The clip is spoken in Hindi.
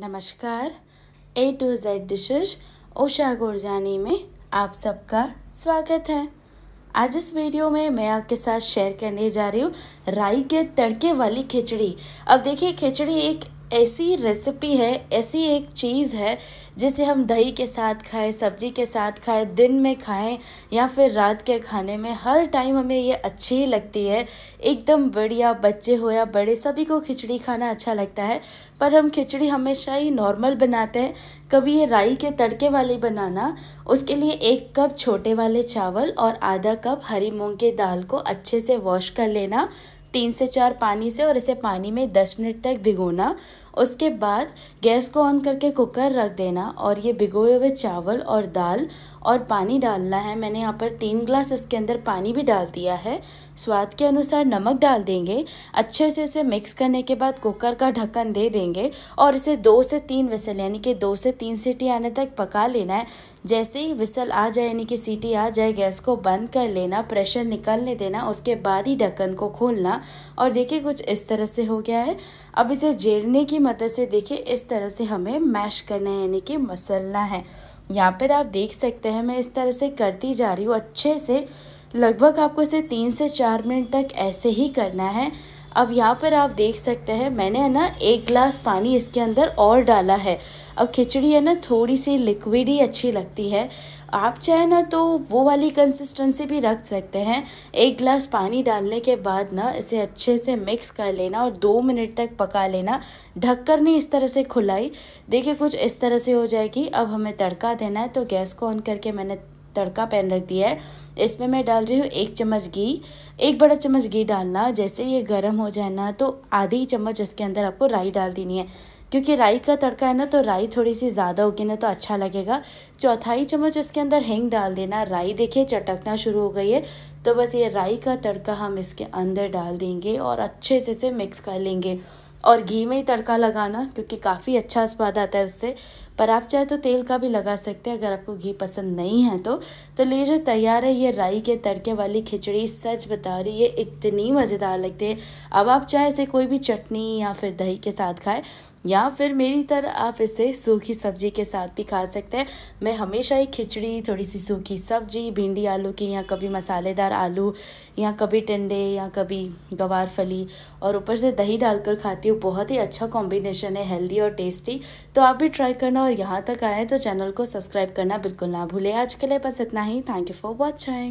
नमस्कार ए टू जेड डिशेज ओशा गुरजानी में आप सबका स्वागत है आज इस वीडियो में मैं आपके साथ शेयर करने जा रही हूँ राई के तड़के वाली खिचड़ी अब देखिए खिचड़ी एक ऐसी रेसिपी है ऐसी एक चीज़ है जिसे हम दही के साथ खाएं सब्जी के साथ खाएं दिन में खाएं या फिर रात के खाने में हर टाइम हमें ये अच्छी लगती है एकदम बढ़िया बच्चे हो या बड़े सभी को खिचड़ी खाना अच्छा लगता है पर हम खिचड़ी हमेशा ही नॉर्मल बनाते हैं कभी ये राई के तड़के वाली बनाना उसके लिए एक कप छोटे वाले चावल और आधा कप हरी मूँग के दाल को अच्छे से वॉश कर लेना तीन से चार पानी से और इसे पानी में दस मिनट तक भिगोना उसके बाद गैस को ऑन करके कुकर रख देना और ये भिगोए हुए चावल और दाल और पानी डालना है मैंने यहाँ पर तीन ग्लास इसके अंदर पानी भी डाल दिया है स्वाद के अनुसार नमक डाल देंगे अच्छे से इसे मिक्स करने के बाद कुकर का ढक्कन दे देंगे और इसे दो से तीन विसल यानी कि दो से तीन सीटी आने तक पका लेना है जैसे ही विसल आ जाए यानी कि सीटी आ जाए गैस को बंद कर लेना प्रेशर निकलने देना उसके बाद ही ढक्कन को खोलना और देखिए कुछ इस तरह से हो गया है अब इसे जेलने की मदद से देखिए इस तरह से हमें मैश करना है यानी कि मसलना है यहाँ पर आप देख सकते हैं मैं इस तरह से करती जा रही हूँ अच्छे से लगभग आपको इसे तीन से चार मिनट तक ऐसे ही करना है अब यहाँ पर आप देख सकते हैं मैंने है ना एक गिलास पानी इसके अंदर और डाला है अब खिचड़ी है ना थोड़ी सी लिक्विड ही अच्छी लगती है आप चाहे ना तो वो वाली कंसिस्टेंसी भी रख सकते हैं एक गिलास पानी डालने के बाद ना इसे अच्छे से मिक्स कर लेना और दो मिनट तक पका लेना ढककर नहीं इस तरह से खुलाई देखिए कुछ इस तरह से हो जाएगी अब हमें तड़का देना है तो गैस को ऑन करके मैंने तड़का पैन रख दिया है इसमें मैं डाल रही हूँ एक चम्मच घी एक बड़ा चम्मच घी डालना जैसे ये गर्म हो जाए ना तो आधी ही चम्मच इसके अंदर आपको राई डाल देनी है क्योंकि राई का तड़का है ना तो राई थोड़ी सी ज़्यादा होगी ना तो अच्छा लगेगा चौथाई चम्मच इसके अंदर हिंग डाल देना राई देखिए चटकना शुरू हो गई है तो बस ये राई का तड़का हम इसके अंदर डाल देंगे और अच्छे से इसे मिक्स कर लेंगे और घी में ही तड़का लगाना क्योंकि काफ़ी अच्छा स्वाद आता है उससे पर आप चाहे तो तेल का भी लगा सकते हैं अगर आपको घी पसंद नहीं है तो तो लीजिए तैयार है ये राई के तड़के वाली खिचड़ी सच बता रही है इतनी मज़ेदार लगती है अब आप चाहे इसे कोई भी चटनी या फिर दही के साथ खाएँ या फिर मेरी तरह आप इसे सूखी सब्जी के साथ भी खा सकते हैं मैं हमेशा ही खिचड़ी थोड़ी सी सूखी सब्जी भिंडी आलू की या कभी मसालेदार आलू या कभी टंडे या कभी गवार फली और ऊपर से दही डालकर खाती हूँ बहुत ही अच्छा कॉम्बिनेशन है हेल्दी और टेस्टी तो आप भी ट्राई करना और यहाँ तक आए तो चैनल को सब्सक्राइब करना बिल्कुल ना भूलें आज के लिए बस इतना ही थैंक यू फॉर वॉचिंग